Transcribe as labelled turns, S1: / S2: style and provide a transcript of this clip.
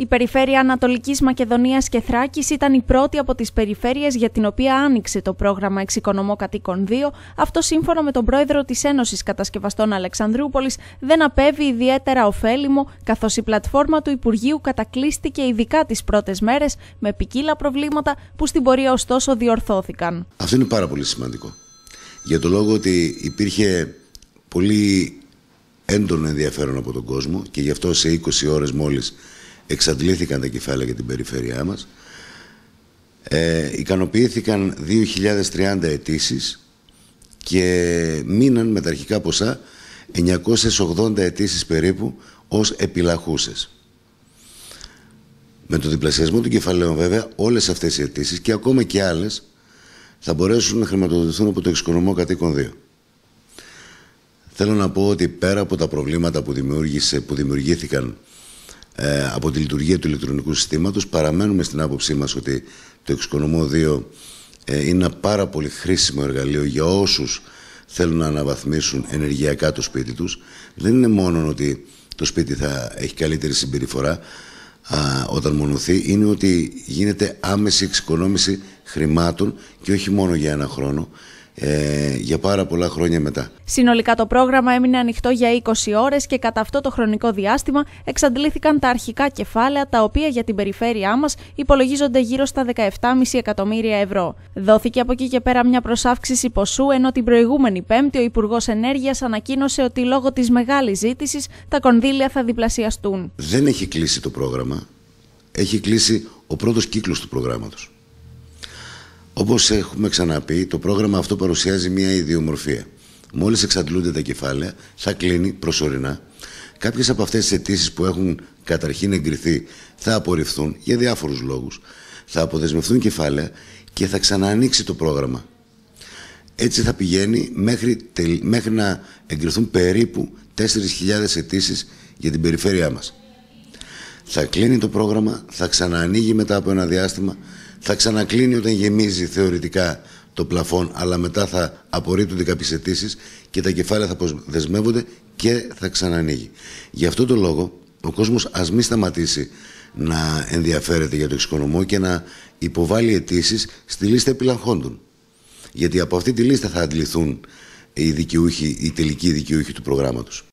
S1: Η περιφέρεια Ανατολικής Μακεδονίας και Θράκης ήταν η πρώτη από τις περιφέρειες για την οποία άνοιξε το πρόγραμμα Εξοικονομώ Κατοίκων 2. Αυτό, σύμφωνα με τον πρόεδρο της Ένωσης Κατασκευαστών Αλεξανδρούπολης, δεν απέβει ιδιαίτερα ωφέλιμο, καθώς η πλατφόρμα του Υπουργείου κατακλείστηκε ειδικά τις πρώτες μέρες με ποικίλα προβλήματα που στην πορεία ωστόσο διορθώθηκαν.
S2: Αυτό είναι πάρα πολύ σημαντικό. Για το λόγο ότι υπήρχε πολύ έντονο ενδιαφέρον από τον κόσμο και γι' αυτό σε 20 ώρες μόλις εξαντλήθηκαν τα κεφάλαια για την περιφέρειά μας. Ε, ικανοποιήθηκαν 2.030 αιτήσεις και μείναν με τα αρχικά ποσά 980 αιτήσεις περίπου ως επιλαχούσες. Με το διπλασιασμό του κεφαλαίων βέβαια όλες αυτές οι αιτήσεις και ακόμα και άλλες θα μπορέσουν να χρηματοδοτηθούν από το εξοικονομό κατοίκων 2. Θέλω να πω ότι πέρα από τα προβλήματα που δημιουργήθηκαν ε, από τη λειτουργία του ηλεκτρονικού συστήματος. Παραμένουμε στην άποψή μας ότι το εξοικονομό 2 ε, είναι ένα πάρα πολύ χρήσιμο εργαλείο για όσους θέλουν να αναβαθμίσουν ενεργειακά το σπίτι τους. Δεν είναι μόνο ότι το σπίτι θα έχει καλύτερη συμπεριφορά α, όταν μονοθεί, είναι ότι γίνεται άμεση εξοικονόμηση χρημάτων και όχι μόνο για ένα χρόνο, ε, για πάρα πολλά χρόνια μετά.
S1: Συνολικά το πρόγραμμα έμεινε ανοιχτό για 20 ώρες και κατά αυτό το χρονικό διάστημα εξαντλήθηκαν τα αρχικά κεφάλαια τα οποία για την περιφέρειά μας υπολογίζονται γύρω στα 17,5 εκατομμύρια ευρώ. Δόθηκε από εκεί και πέρα μια προσάυξηση ποσού ενώ την προηγούμενη Πέμπτη ο Υπουργός Ενέργειας ανακοίνωσε ότι λόγω της μεγάλης ζήτησης τα κονδύλια θα διπλασιαστούν.
S2: Δεν έχει κλείσει το πρόγραμμα, έχει κλείσει ο πρώτος κύκλος του προγράμματος. Όπως έχουμε ξαναπεί, το πρόγραμμα αυτό παρουσιάζει μια ιδιομορφία. Μόλις εξαντλούνται τα κεφάλαια, θα κλείνει προσωρινά. Κάποιες από αυτές τις αιτήσεις που έχουν καταρχήν εγκριθεί θα απορριφθούν για διάφορους λόγους, Θα αποδεσμευτούν κεφάλαια και θα ξαναανοίξει το πρόγραμμα. Έτσι θα πηγαίνει μέχρι, μέχρι να εγκριθούν περίπου 4.000 αιτήσεις για την περιφέρειά μας. Θα κλείνει το πρόγραμμα, θα ξαναανοίγει μετά από ένα διάστημα θα ξανακλίνει όταν γεμίζει θεωρητικά το πλαφόν, αλλά μετά θα απορρίπτονται κάποιες αιτήσεις και τα κεφάλαια θα δεσμεύονται και θα ξανανοίγει. Γι' αυτό τον λόγο ο κόσμος ας μην σταματήσει να ενδιαφέρεται για το εξοικονομώ και να υποβάλει αιτήσεις στη λίστα επιλαγχόντων. Γιατί από αυτή τη λίστα θα αντληθούν οι οι τελικοί δικαιούχοι του προγράμματος.